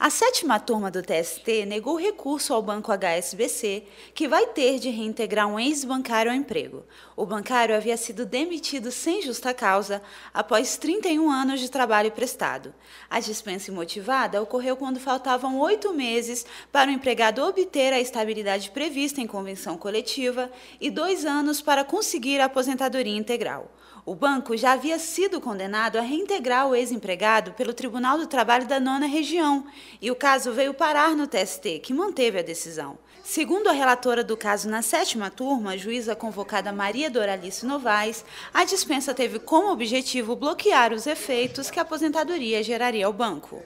A sétima turma do TST negou recurso ao banco HSBC, que vai ter de reintegrar um ex-bancário ao emprego. O bancário havia sido demitido sem justa causa após 31 anos de trabalho prestado. A dispensa imotivada ocorreu quando faltavam oito meses para o empregado obter a estabilidade prevista em convenção coletiva e dois anos para conseguir a aposentadoria integral. O banco já havia sido condenado a reintegrar o ex-empregado pelo Tribunal do Trabalho da Nona Região e o caso veio parar no TST, que manteve a decisão. Segundo a relatora do caso na sétima turma, a juíza convocada Maria Doralice Novaes, a dispensa teve como objetivo bloquear os efeitos que a aposentadoria geraria ao banco.